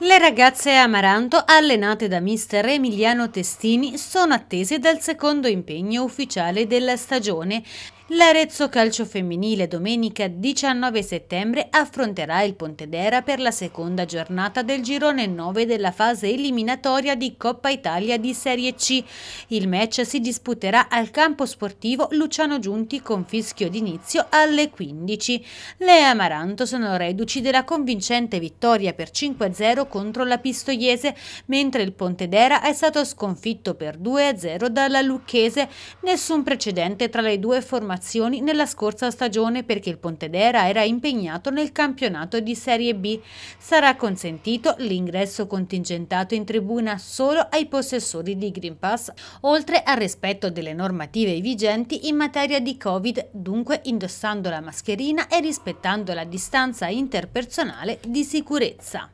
Le ragazze Amaranto, allenate da mister Emiliano Testini, sono attese dal secondo impegno ufficiale della stagione. L'Arezzo Calcio Femminile domenica 19 settembre affronterà il Pontedera per la seconda giornata del girone 9 della fase eliminatoria di Coppa Italia di Serie C. Il match si disputerà al campo sportivo Luciano Giunti con fischio d'inizio alle 15. Le Amaranto sono reduci della convincente vittoria per 5-0 contro la Pistoiese, mentre il Pontedera è stato sconfitto per 2-0 dalla Lucchese, nessun precedente tra le due formazioni formazioni nella scorsa stagione perché il Pontedera era impegnato nel campionato di Serie B. Sarà consentito l'ingresso contingentato in tribuna solo ai possessori di Green Pass, oltre al rispetto delle normative vigenti in materia di Covid, dunque indossando la mascherina e rispettando la distanza interpersonale di sicurezza.